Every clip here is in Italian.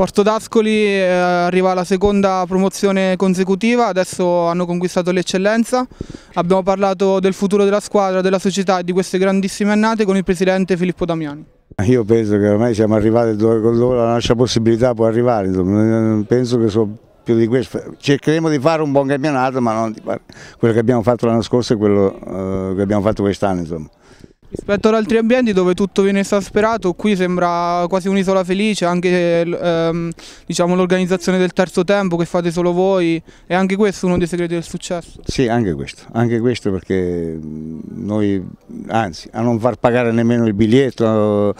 Porto d'Ascoli eh, arriva alla seconda promozione consecutiva, adesso hanno conquistato l'eccellenza. Abbiamo parlato del futuro della squadra, della società e di queste grandissime annate con il presidente Filippo Damiani. Io penso che ormai siamo arrivati dove la nostra possibilità può arrivare, insomma. Eh, penso che so più di questo. Cercheremo di fare un buon campionato, ma non di fare quello che abbiamo fatto l'anno scorso e quello eh, che abbiamo fatto quest'anno. Rispetto ad altri ambienti dove tutto viene esasperato, qui sembra quasi un'isola felice, anche ehm, diciamo, l'organizzazione del terzo tempo che fate solo voi, è anche questo uno dei segreti del successo? Sì, anche questo, anche questo perché noi, anzi, a non far pagare nemmeno il biglietto,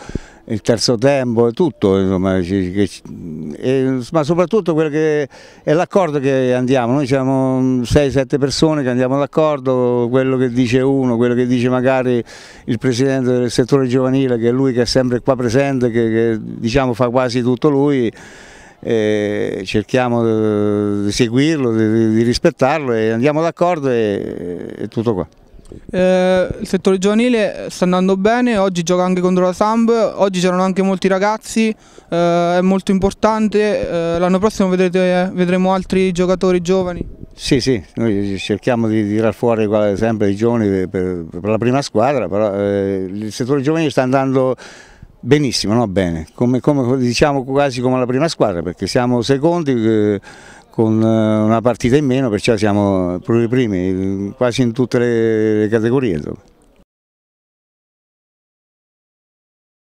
il terzo tempo, e tutto, insomma, che, e, ma soprattutto quello che è l'accordo che andiamo, noi siamo 6-7 mm, persone che andiamo d'accordo, quello che dice uno, quello che dice magari il presidente del settore giovanile, che è lui che è sempre qua presente, che, che diciamo, fa quasi tutto lui, cerchiamo eh, di seguirlo, di, di, rispettarlo e andiamo d'accordo e, e tutto qua. Eh, il settore giovanile sta andando bene, oggi gioca anche contro la Samb, oggi c'erano anche molti ragazzi, eh, è molto importante, eh, l'anno prossimo vedrete, vedremo altri giocatori giovani. Sì, sì, noi cerchiamo di tirar fuori sempre i giovani per, per la prima squadra, però eh, il settore giovanile sta andando benissimo, no? bene, come, come, diciamo quasi come la prima squadra, perché siamo secondi eh, con eh, una partita in meno, perciò siamo pure i primi, quasi in tutte le categorie.